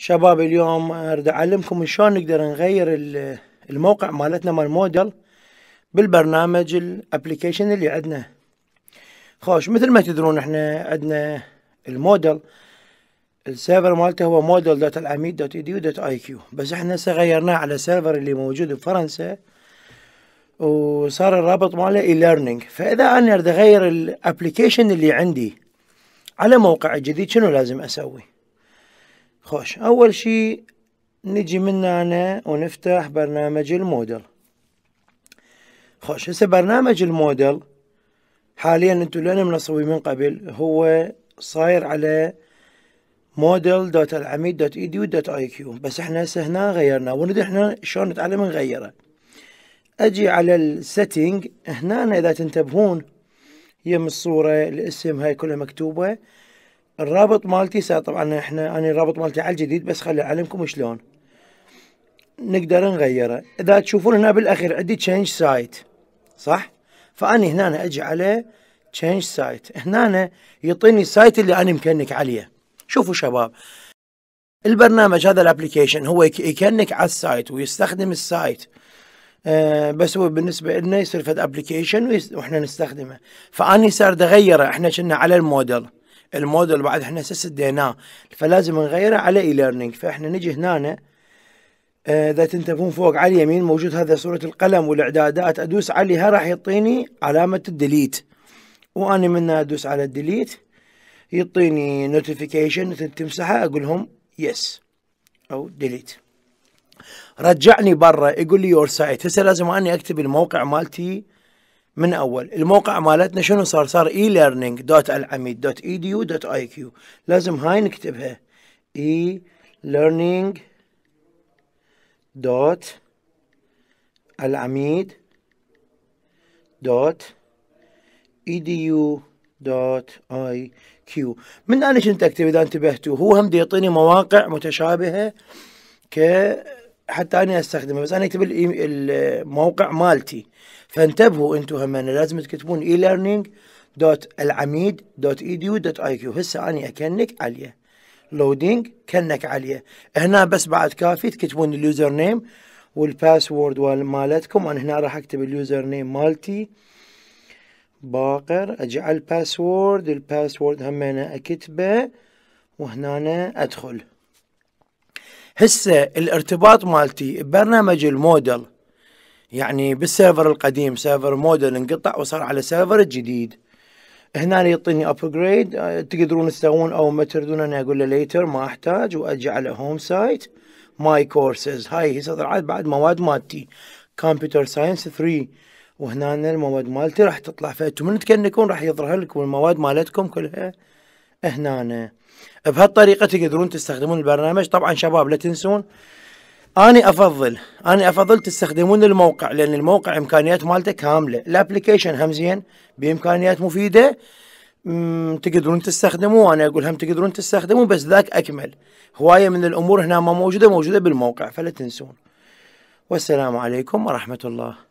شباب اليوم اريد اعلمكم شلون نقدر نغير الموقع مالتنا مال موديل بالبرنامج الابلكيشن اللي عندنا خوش مثل ما تدرون احنا عندنا الموديل السيرفر مالته هو موديل دوت العميد دوت اي دي دوت اي كيو بس احنا هسه غيرناه على سيرفر اللي موجود بفرنسا وصار الرابط ماله اي ليرنينج فاذا انا اريد اغير الابلكيشن اللي عندي على موقع جديد شنو لازم اسوي؟ خوش أول شي نجي من هنا ونفتح برنامج الموديل خوش هسه برنامج الموديل حاليا انتو لان منصوي من قبل هو صاير على موديل دوت العميد دوت اي دي دوت اي كيو بس احنا هسه هنا غيرنا ونريد احنا شلون نتعلم نغيره اجي على السيتنج هنا اذا تنتبهون يم الصورة الاسم هاي كلها مكتوبة الرابط مالتي طبعا احنا انا الرابط مالتي على الجديد بس خلي اعلمكم شلون نقدر نغيره اذا تشوفون هنا بالاخير عندي تشينج سايت صح فاني هنا اجي على تشينج سايت هنا يعطيني السايت اللي انا مكنك عليه شوفوا شباب البرنامج هذا الابلكيشن هو يكنك على السايت ويستخدم السايت آه بس هو بالنسبه لنا يصير فد ابلكيشن واحنا نستخدمه فاني صار اغيره احنا كنا على الموديل الموديل بعد احنا هسه سديناه فلازم نغيره على اي ليرنينج فاحنا نجي هنا آه، اذا تنتبهون فوق على اليمين موجود هذا صوره القلم والاعدادات ادوس عليها راح يعطيني علامه الديليت وانا من ادوس على الديليت يعطيني نوتيفيكيشن تمسحها اقول لهم يس او ديليت رجعني برا يقول لي يور سايت هسه لازم اني اكتب الموقع مالتي من اول الموقع مالتنا شنو صار صار اي ليرنينج دوت العميد دوت اي دي دوت اي كيو لازم هاي نكتبها اي ليرنينج دوت العميد دوت اي دي يو دوت اي كيو من انا شنو اكتب اذا انتبهتوا هو هم يعطيني مواقع متشابهه ك حتى انا استخدمه بس انا اكتب الموقع مالتي فانتبهوا انتم هم لازم تكتبون اي ليرنينج دوت العميد دوت اي ديو دوت اي كيو هسه انا اكنك عليه لودينج كنك عليه هنا بس بعد كافي تكتبون اليوزر نيم والباسورد مالتكم انا هنا راح اكتب اليوزر نيم مالتي باقر اجعل باسورد الباسورد همينه اكتبه وهنا ادخل هسه الارتباط مالتي ببرنامج المودل يعني بالسيرفر القديم سيرفر مودل انقطع وصار على سيرفر جديد هنا يعطيني ابجريد آه، تقدرون تسوون او ما تردون انا اقول له ليتر ما احتاج واجي على هوم سايت ماي كورسز هاي هي طلعت بعد مواد مالتي كمبيوتر ساينس 3 وهنا المواد مالتي راح تطلع فانتم من تكنكون راح يظهر لكم المواد مالتكم كلها هنا بهالطريقه تقدرون تستخدمون البرنامج طبعا شباب لا تنسون اني افضل اني افضل تستخدمون الموقع لان الموقع امكانيات مالته كامله الابلكيشن هم زين بامكانيات مفيده تقدرون تستخدموه انا اقول هم تقدرون تستخدموه بس ذاك اكمل هوايه من الامور هنا ما موجوده موجوده بالموقع فلا تنسون والسلام عليكم ورحمه الله